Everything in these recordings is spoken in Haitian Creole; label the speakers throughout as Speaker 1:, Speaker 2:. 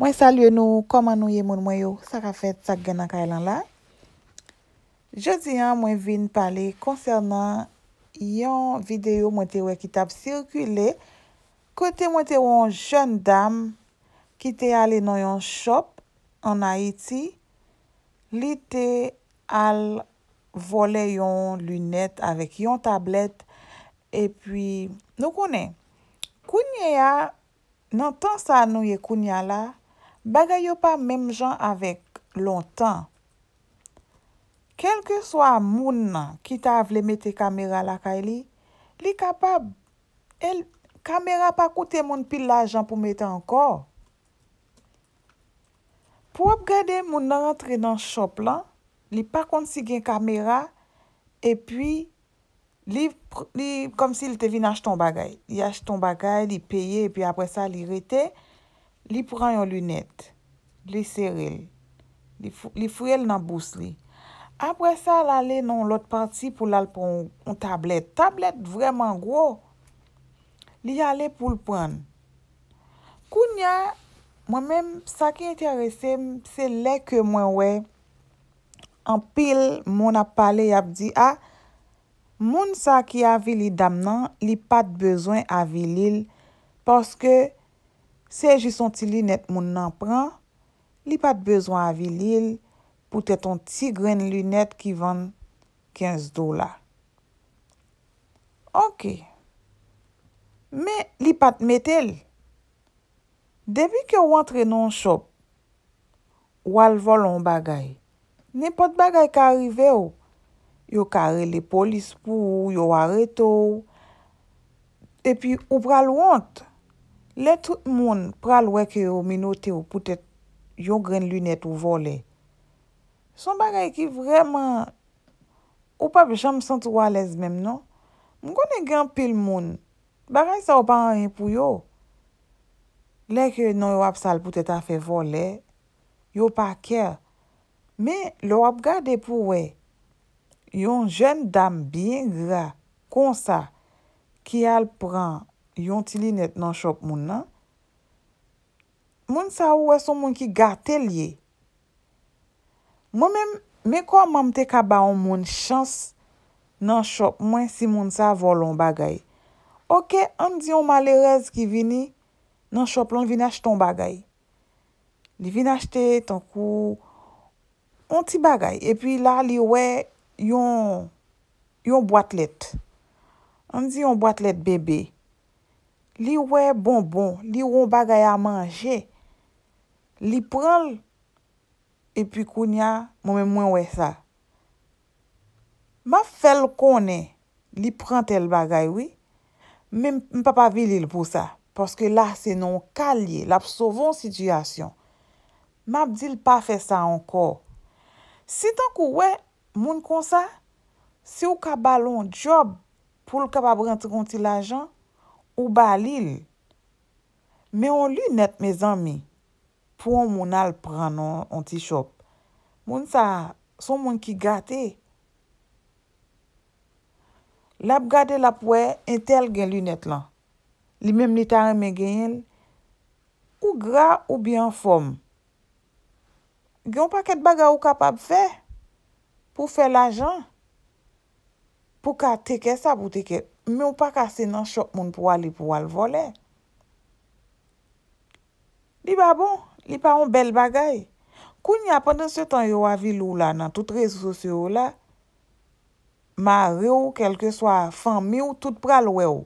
Speaker 1: Mwen salye nou, koma nou ye moun mwen yo, saka fet, saka gen akay lan la. Je diyan mwen vin pale konserna yon videyo mwen te we kitap sirkule, kote mwen te won jen dam ki te ale nan yon shop an Haiti, li te al vole yon lunet avek yon tablet, epi nou konen. Kounye ya, nan tan sa nou ye kounye la, Bagay yo pa mem jan avek lontan. Kelke swa moun nan ki ta avle mete kamera la kay li, li kapab, kamera pa koute moun pil la jan pou mete ankor. Pou ap gade moun nan rentre nan shop lan, li pa kont si gen kamera, e pi, li kom si li te vin achton bagay. Li achton bagay, li peye, e apre sa li rete, Li pran yon lunet. Li seril. Li furel nan bous li. Apre sa, la le nan lot parti pou la le pran yon tablet. Tablet vreman gro. Li ale pou l pran. Kou nya, mwen men, sa ki interese, se le ke mwen we, an pil, moun ap pale yap di a, moun sa ki avili dam nan, li pat bezwen avilil paske Se jison ti lunet moun nan pran, li pat bezwa avilil pou te ton ti gren lunet ki vann 15 dola. Ok, me li pat metel. Depi ki yo antre nan shop, wal volon bagay. Nen pot bagay ka arrive ou. Yo kare le polis pou, yo areto ou. E pi ou pral want. Le tout moun pral weke yo minote ou poutet yo gren lunet ou vole. Son bagay ki vreman, ou pa becham sentou walez mem non, mkone gen pil moun, bagay sa ou pa anren pou yo. Le ke non yo ap sal poutet an fe vole, yo pa kè. Me, lo ap gade pou we, yon jen dam biye gra, konsa, ki al pran, yon ti li net nan shop moun nan. Moun sa ou we son moun ki garte liye. Mwen men, men kwa mam te kabaon moun chans nan shop mwen si moun sa avon loun bagay. Ok, an di yon malerez ki vini nan shop loun vinaj ton bagay. Li vinajte tankou an ti bagay. E pi la li we yon yon boatlet. An di yon boatlet bebe. li wè bonbon, li wè bagay a manje, li pran l, epi koun ya, mwen mwen wè sa. Ma fè l konè, li pran tel bagay wè, mwen pa pa vilil pou sa, poske la se non kalye, la psovon sityasyon. Ma bdil pa fè sa ankor. Si tan kou wè, moun kon sa, si w ka balon job, pou l ka pa brenti konti la jan, Ou ba lil. Me on lunet me zami. Pou an moun al pranon anti-shop. Moun sa son moun ki gate. Lab gade la pwe, entel gen lunet lan. Li mem netare men gen yel. Ou gra ou bi an fom. Gen pa ket baga ou kapab fe. Pou fe la jan. Pou ka teke sa pou teke. mè ou pa kase nan chok moun pou wali pou wali vole. Li ba bon, li pa ou bel bagay. Kou nya, pandan se tan yo wavi lou la nan tout rezo sosyo la, ma re ou, kelke swa, fan mi ou, tout pral wè ou.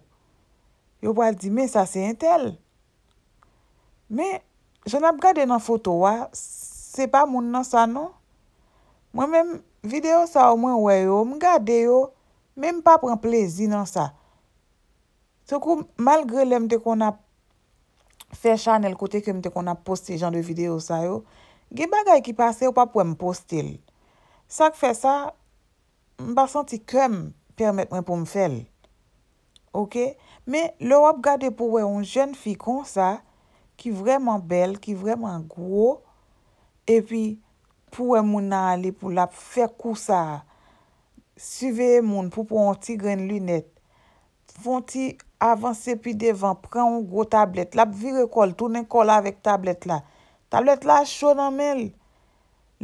Speaker 1: Yo wali di, mè sa se entel. Mè, jen ap gade nan foto wè, se pa moun nan sa nou. Mwen mèm, video sa ou mwen wè yo, mwen gade yo, Men m pa pren plezi nan sa. So kou malgre lèm te kon ap fè chanel kote kèm te kon ap poste jan de video sa yo, ge bagay ki pase ou pa pou m postel. Sa k fè sa, m ba senti kèm pèrmet mwen pou m fèl. Ok? Men lò wap gade pou wè un jèn fi kon sa ki vreman bel, ki vreman gwo, e pi pou wè mounan ali pou la fè kou sa a. Suveye moun pou pou an ti gren lunet. Fon ti avanse pi devan. Pren an gros tablet. Lap vi rekol. Tounen kol avik tablet la. Tablet la chon anmel.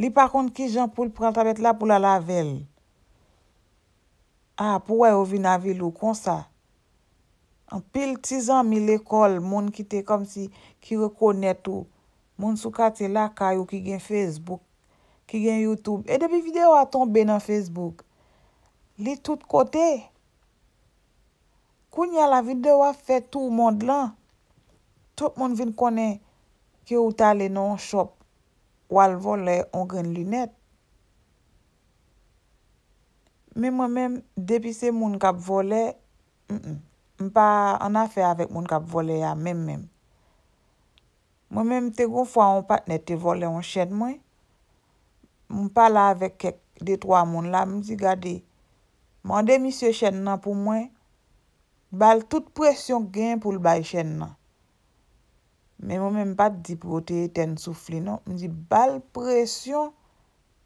Speaker 1: Li pakon ki jan pou l pren tablet la pou la lavel. A pou wè ouvi nan vilou konsa. An pil tizan mil ekol. Moun kite kom si ki rekonet ou. Moun sou kate lakay ou ki gen Facebook. Ki gen Youtube. E debi videyo atonbe nan Facebook. Li tout kote. Kou nye la videwa fe tout moun lan. Tout moun vin kone ki ou talen nan shop wal vole an gen linet. Me mwen men depise moun kap vole mpa an afe avik moun kap vole ya mwen men. Mwen men te goun fwa an patne te vole an chen mwen. Mwen pala avik kek de twa moun la mwen si gade Mwen de misye chen nan pou mwen, bal tout presyon gen pou l bay chen nan. Men mwen men pat di poti ten soufli nan. Mwen di bal presyon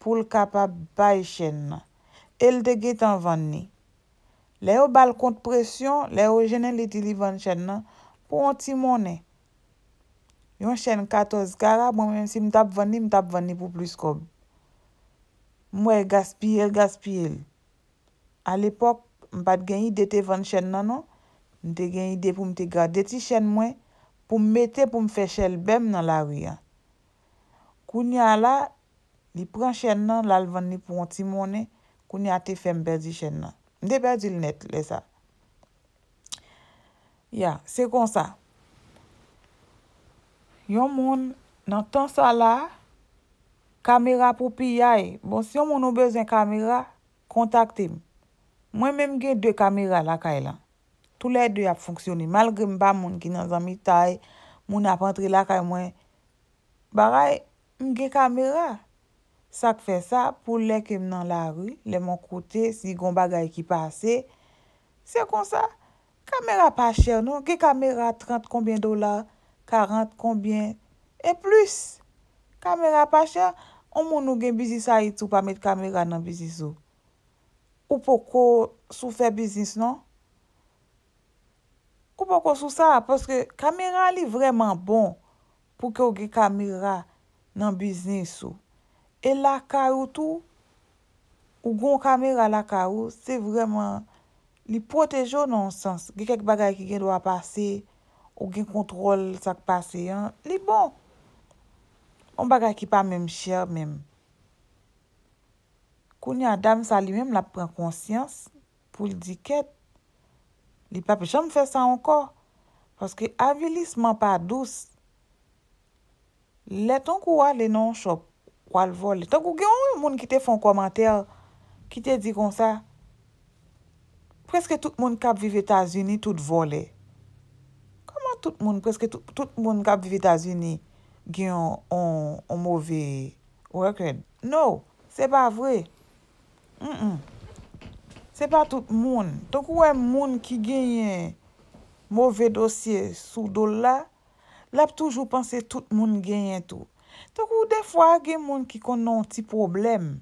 Speaker 1: pou l kapap bay chen nan. El de getan vanni. Le yo bal kont presyon, le yo jenen li tili vanni chen nan pou mwen ti mounen. Yon chen 14 gara, mwen men si mtap vanni, mtap vanni pou plus kob. Mwen gaspye, gaspye el. Al epop, mpad genyi dete van chen nanon, mde genyi de pou mte gade deti chen mwen, pou mbete pou mfe chel bem nan la wiyan. Koun ya la, li pran chen nan, lalvan ni pou an ti mounen, koun ya te fem berdi chen nan. Mde berdi l net le sa. Ya, se kon sa. Yon moun nan tan sa la, kamera pou pi yay. Bon, si yon moun nou bezen kamera, kontakte mwen. Mwen menm gen dwe kamera lakay e lan. Tou lè dwe ap fonksyoni. Malge mba moun ki nan zanmi tay, moun ap antre lakay e mwen. Baray, mge kamera. Sak fe sa, pou lè kem nan la rwi, lè mwen kote, si gom bagay ki pase. Se kon sa, kamera pa chèr non. Ge kamera 30 konbyen dolar, 40 konbyen. E plus, kamera pa chèr. On moun nou gen bizisa itou pa met kamera nan biziso. Ou poko sou fè biznis nan? Ou poko sou sa? Poske kamera li vreman bon pou ki ou gen kamera nan biznis sou. E la karou tou, ou gon kamera la karou, se vreman li potejo nan sens. Gen kek bagay ki gen lwa pase, ou gen kontrol sak pase. Li bon. Ou bon bagay ki pa menm chèr menm. Kouni a dam sa li mem la pren konsyans pou li diket. Li pape jom fè sa anko. Paske avilisman pa douz. Le ton kou wale nan chok wale vol. Le ton kou gen ou moun ki te fon komantèl ki te di kon sa. Preske tout moun kap vive Etasuni tout volè. Koman tout moun preske tout moun kap vive Etasuni gen ou mouvi worken? No, se ba vwey. Se pa tout moun. Tok ou wè moun ki genyen mouvè dosye sou do la, l ap toujou panse tout moun genyen tou. Tok ou defwa gen moun ki konon ti problem.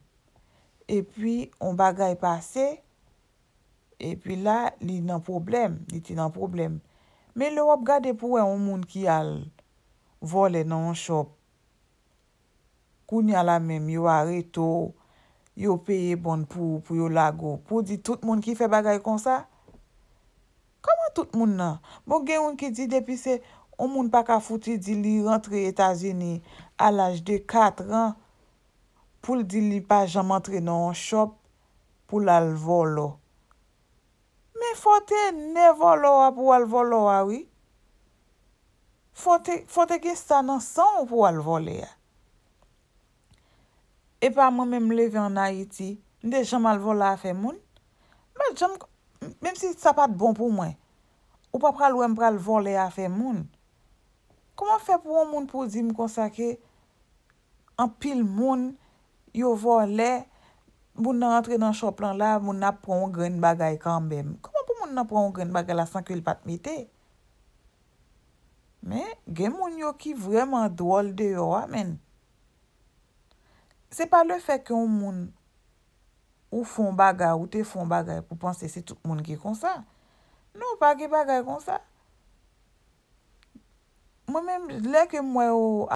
Speaker 1: E pi, on bagay pase. E pi la, li nan problem. Me lè wop gade pou wè moun ki al vole nan shop. Koun yalame miware tou yo peye bon pou yo lago, pou di tout moun ki fe bagay kon sa? Kama tout moun nan? Bo gen yon ki di depi se, ou moun pa ka foute di li rentre Etasini al ajde 4 an, pou li di li pa jam entre nan yon shop pou lal volo. Me fote ne volo a pou lal volo a, oui? Fote gen sa nan san ou pou lal volo ya? e pa mwen men mleve an Haiti, dejanman l vol a fe moun, men si sa pat bon pou mwen, ou pa pral wèm pral vol e a fe moun, koman fe pou moun pou zim konsake, an pil moun, yo vol e, moun nan entre nan shop lan la, moun nan prou mwen gren bagay kambem, koman pou moun nan prou mwen gren bagay la, san ki l pat mite, men gen moun yo ki vreman dool de yo a men, Se pa le fek ke ou moun ou fon bagay, ou te fon bagay pou panse se tout moun ge konsa. Nou, pa ge bagay konsa. Mwen men, le ke mwen ou...